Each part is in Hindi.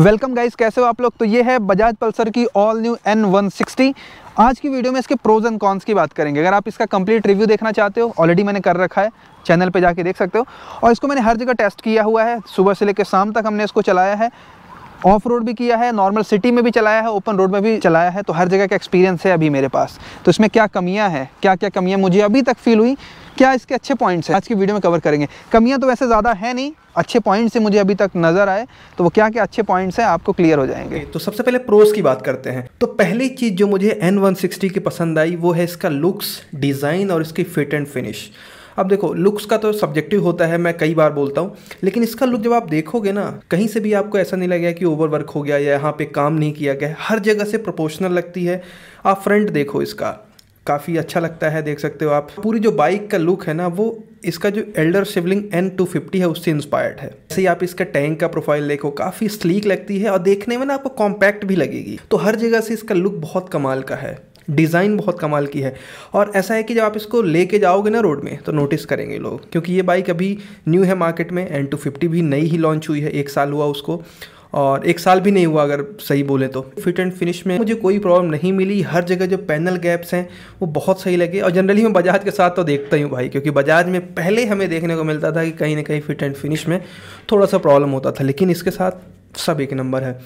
वेलकम गाइस कैसे हो आप लोग तो ये है बजाज पल्सर की all new N one sixty आज की वीडियो में इसके प्रोज एंड कॉन्स की बात करेंगे अगर आप इसका कंप्लीट रिव्यू देखना चाहते हो ऑलरेडी मैंने कर रखा है चैनल पे जाके देख सकते हो और इसको मैंने हर जगह टेस्ट किया हुआ है सुबह से लेकर शाम तक हमने इसको चलाया है ऑफ रोड भी किया है नॉर्मल सिटी में भी चलाया है ओपन रोड में भी चलाया है तो हर जगह का एक्सपीरियंस है अभी मेरे पास तो इसमें क्या कमियां हैं क्या क्या कमियां मुझे अभी तक फील हुई क्या इसके अच्छे पॉइंट्स हैं आज की वीडियो में कवर करेंगे कमियां तो वैसे ज़्यादा है नहीं अच्छे पॉइंट्स से मुझे अभी तक नज़र आए तो वो क्या क्या अच्छे पॉइंट्स हैं आपको क्लियर हो जाएंगे तो सबसे पहले प्रोस की बात करते हैं तो पहली चीज़ जो मुझे एन वन सिक्सटी की पसंद आई वो है इसका लुक्स डिज़ाइन और इसकी फिट एंड फिनिश अब देखो लुक्स का तो सब्जेक्टिव होता है मैं कई बार बोलता हूँ लेकिन इसका लुक जब आप देखोगे ना कहीं से भी आपको ऐसा नहीं लगेगा कि ओवरवर्क हो गया या यहाँ पे काम नहीं किया गया हर जगह से प्रोपोर्शनल लगती है आप फ्रंट देखो इसका काफ़ी अच्छा लगता है देख सकते हो आप पूरी जो बाइक का लुक है ना वो इसका जो elder sibling N two fifty है उससे इंस्पायर्ड है ऐसे ही आप इसका टैंक का प्रोफाइल देखो काफ़ी स्लीक लगती है और देखने में ना आपको कॉम्पैक्ट भी लगेगी तो हर जगह से इसका लुक बहुत कमाल का है डिज़ाइन बहुत कमाल की है और ऐसा है कि जब आप इसको लेके जाओगे ना रोड में तो नोटिस करेंगे लोग क्योंकि ये बाइक अभी न्यू है मार्केट में एन टू फिफ्टी भी नई ही लॉन्च हुई है एक साल हुआ उसको और एक साल भी नहीं हुआ अगर सही बोले तो फिट एंड फिनिश में मुझे कोई प्रॉब्लम नहीं मिली हर जगह जो पैनल गैप्स हैं वो बहुत सही लगे और जनरली मैं बजाज के साथ तो देखता ही हूँ भाई क्योंकि बजाज में पहले हमें देखने को मिलता था कि कहीं ना कहीं फिट एंड फिनिश में थोड़ा सा प्रॉब्लम होता था लेकिन इसके साथ सब एक नंबर है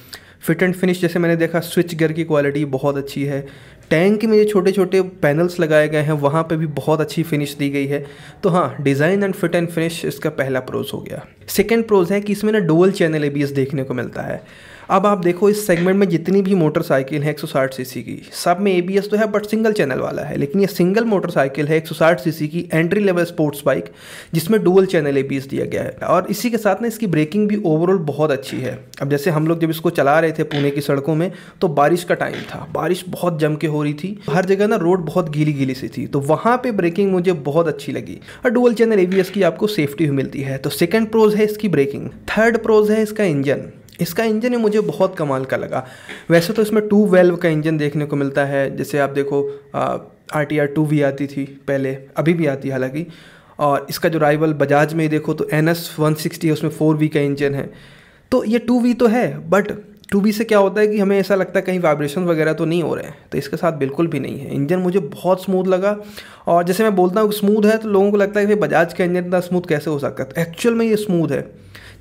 फिट एंड फिनिश जैसे मैंने देखा स्विच गियर की क्वालिटी बहुत अच्छी है टैंक में जो छोटे छोटे पैनल्स लगाए गए हैं वहाँ पे भी बहुत अच्छी फिनिश दी गई है तो हाँ design and fit and finish इसका पहला प्रोज हो गया सेकेंड प्रोज है कि इसमें ना डोल चैनल ए देखने को मिलता है अब आप देखो इस सेगमेंट में जितनी भी मोटरसाइकिल है 160 सीसी की सब में एबीएस तो है बट सिंगल चैनल वाला है लेकिन ये सिंगल मोटरसाइकिल है 160 सीसी की एंट्री लेवल स्पोर्ट्स बाइक जिसमें डुअल चैनल एबीएस दिया गया है और इसी के साथ ना इसकी ब्रेकिंग भी ओवरऑल बहुत अच्छी है अब जैसे हम लोग जब इसको चला रहे थे पुणे की सड़कों में तो बारिश का टाइम था बारिश बहुत जम के हो रही थी हर जगह ना रोड बहुत गीली गीली सी थी तो वहाँ पे ब्रेकिंग मुझे बहुत अच्छी लगी और डुअल चैनल एवीएस की आपको सेफ्टी भी मिलती है तो सेकंड प्रोज है इसकी ब्रेकिंग थर्ड प्रोज है इसका इंजन इसका इंजन मुझे बहुत कमाल का लगा वैसे तो इसमें टू वेल्व का इंजन देखने को मिलता है जैसे आप देखो आर टी आर टू भी आती थी पहले अभी भी आती हालांकि और इसका जो राइवल बजाज में देखो तो एन एस वन सिक्सटी है उसमें फोर वी का इंजन है तो ये टू वी तो है बट टू बी से क्या होता है कि हमें ऐसा लगता है कहीं वाइब्रेशन वगैरह तो नहीं हो रहे हैं तो इसके साथ बिल्कुल भी नहीं है इंजन मुझे बहुत स्मूथ लगा और जैसे मैं बोलता हूँ स्मूथ है तो लोगों को लगता है कि बजाज का इंजन इतना स्मूथ कैसे हो सकता है एक्चुअल में ये स्मूथ है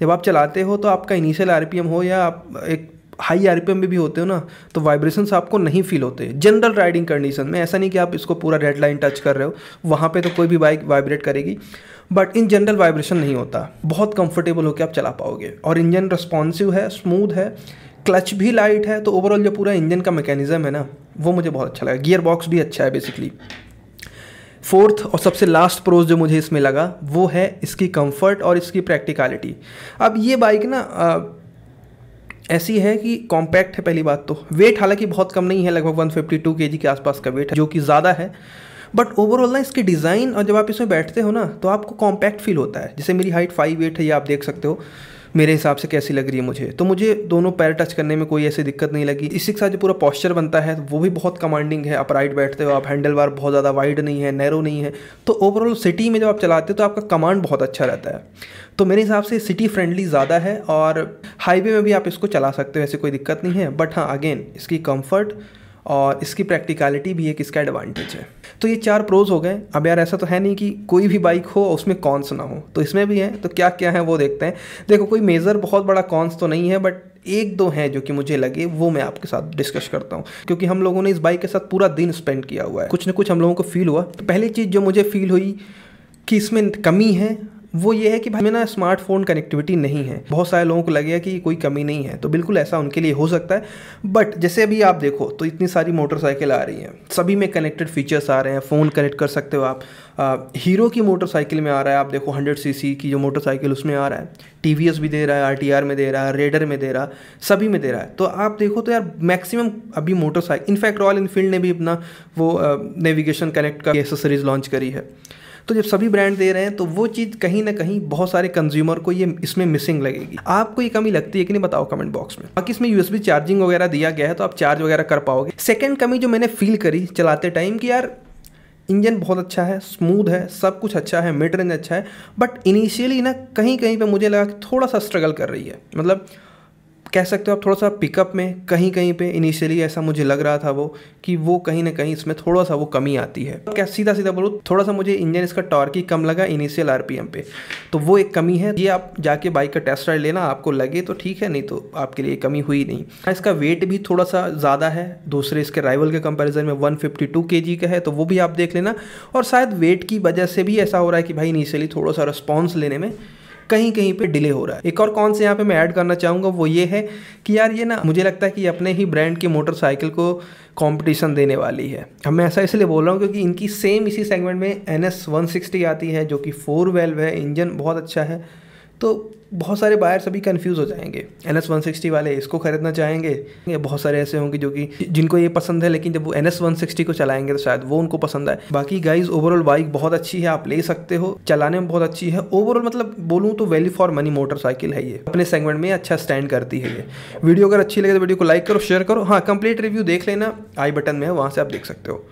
जब आप चलाते हो तो आपका इनिशियल आर हो या आप एक हाई आर में भी होते हो ना तो वाइब्रेशंस आपको नहीं फील होते जनरल राइडिंग कंडीशन में ऐसा नहीं कि आप इसको पूरा रेड लाइन टच कर रहे हो वहाँ पे तो कोई भी बाइक वाइब्रेट करेगी बट इन जनरल वाइब्रेशन नहीं होता बहुत कंफर्टेबल होकर आप चला पाओगे और इंजन रिस्पॉन्सिव है स्मूथ है क्लच भी लाइट है तो ओवरऑल जो पूरा इंजन का मैकेनिज़्म है ना वो मुझे बहुत अच्छा लगा गियर बॉक्स भी अच्छा है बेसिकली फोर्थ और सबसे लास्ट प्रोज जो मुझे इसमें लगा वो है इसकी कंफर्ट और इसकी प्रैक्टिकलिटी अब ये बाइक ना ऐसी है कि कॉम्पैक्ट है पहली बात तो वेट हालांकि बहुत कम नहीं है लगभग 152 टू के के आसपास का वेट है जो कि ज़्यादा है बट ओवरऑल ना इसकी डिज़ाइन और जब आप इसमें बैठते हो ना तो आपको कॉम्पैक्ट फील होता है जैसे मेरी हाइट फाइव एट है ये आप देख सकते हो मेरे हिसाब से कैसी लग रही है मुझे तो मुझे दोनों पैर टच करने में कोई ऐसी दिक्कत नहीं लगी इसी के साथ जो पूरा पॉस्चर बनता है वो भी बहुत कमांडिंग है आप राइट बैठते हो आप हैंडल बार बहुत ज़्यादा वाइड नहीं है नैरो नहीं है तो ओवरऑल सिटी में जब आप चलाते हो तो आपका कमांड बहुत अच्छा रहता है तो मेरे हिसाब से सिटी फ्रेंडली ज़्यादा है और हाईवे में भी आप इसको चला सकते हो ऐसी कोई दिक्कत नहीं है बट हाँ अगेन इसकी कम्फर्ट और इसकी प्रैक्टिकलिटी भी एक इसका एडवांटेज है तो ये चार प्रोज हो गए अब यार ऐसा तो है नहीं कि कोई भी बाइक हो उसमें कॉन्स ना हो तो इसमें भी है तो क्या क्या है वो देखते हैं देखो कोई मेज़र बहुत बड़ा कॉन्स तो नहीं है बट एक दो हैं जो कि मुझे लगे वो मैं आपके साथ डिस्कस करता हूँ क्योंकि हम लोगों ने इस बाइक के साथ पूरा दिन स्पेंड किया हुआ है कुछ ना कुछ हम लोगों को फील हुआ तो पहली चीज़ जो मुझे फील हुई कि इसमें कमी है वो ये है कि भाई में ना स्मार्टफोन कनेक्टिविटी नहीं है बहुत सारे लोगों को लगे कि कोई कमी नहीं है तो बिल्कुल ऐसा उनके लिए हो सकता है बट जैसे अभी आप देखो तो इतनी सारी मोटरसाइकिल आ रही हैं सभी में कनेक्टेड फीचर्स आ रहे हैं फ़ोन कनेक्ट कर सकते हो आप आ, हीरो की मोटरसाइकिल में आ रहा है आप देखो हंड्रेड सी की जो मोटरसाइकिल उसमें आ रहा है टी भी दे रहा है आर में दे रहा है रेडर में दे रहा है सभी में दे रहा है तो आप देखो तो यार मैक्सिमम अभी मोटरसाइकिल इनफैक्ट रॉयल इनफील्ड ने भी अपना वो नेविगेशन कनेक्ट का एसेसरीज लॉन्च करी है तो जब सभी ब्रांड दे रहे हैं तो वो चीज़ कहीं ना कहीं बहुत सारे कंज्यूमर को ये इसमें मिसिंग लगेगी आपको ये कमी लगती है कि नहीं बताओ कमेंट बॉक्स में बाकी इसमें यूएसबी चार्जिंग वगैरह दिया गया है तो आप चार्ज वगैरह कर पाओगे सेकेंड कमी जो मैंने फील करी चलाते टाइम कि यार इंजन बहुत अच्छा है स्मूथ है सब कुछ अच्छा है मिड रेंज अच्छा है बट इनिशियली ना कहीं कहीं पे मुझे लगा कि थोड़ा सा स्ट्रगल कर रही है मतलब कह सकते हो आप थोड़ा सा पिकअप में कहीं कहीं पे इनिशियली ऐसा मुझे लग रहा था वो कि वो कहीं ना कहीं इसमें थोड़ा सा वो कमी आती है क्या सीधा सीधा बोलूँ थोड़ा सा मुझे इंजन इसका टॉर्क ही कम लगा इनिशियल आरपीएम पे तो वो एक कमी है ये आप जाके बाइक का टेस्ट राइड लेना आपको लगे तो ठीक है नहीं तो आपके लिए कमी हुई नहीं इसका वेट भी थोड़ा सा ज़्यादा है दूसरे इसके राइवल के कंपेरिजन में वन फिफ्टी का है तो वो भी आप देख लेना और शायद वेट की वजह से भी ऐसा हो रहा है कि भाई इनिशियली थोड़ा सा रिस्पॉन्स लेने में कहीं कहीं पे डिले हो रहा है एक और कौन से यहाँ पे मैं ऐड करना चाहूँगा वो ये है कि यार ये ना मुझे लगता है कि अपने ही ब्रांड की मोटरसाइकिल को कंपटीशन देने वाली है अब मैं ऐसा इसलिए बोल रहा हूँ क्योंकि इनकी सेम इसी सेगमेंट में एन एस आती है जो कि फोर वेल्व है इंजन बहुत अच्छा है तो बहुत सारे बायर्स अभी कन्फ्यूज़ हो जाएंगे एन एस वन सिक्सटी वाले इसको खरीदना चाहेंगे या बहुत सारे ऐसे होंगे जो कि जिनको ये पसंद है लेकिन जब वो एन एस वन सिक्सटी को चलाएंगे तो शायद वो उनको पसंद आए बाकी गाइज ओवरऑल बाइक बहुत अच्छी है आप ले सकते हो चलाने में बहुत अच्छी है ओवरऑल मतलब बोलूँ तो वैल्यू फॉर मनी मोटरसाइकिल है ये अपने सेगमेंट में अच्छा स्टैंड करती है ये वीडियो अगर अच्छी लगे तो वीडियो को लाइक करो शेयर करो हाँ कंप्लीट रिव्यू देख लेना आई बटन में है वहाँ से आप देख सकते हो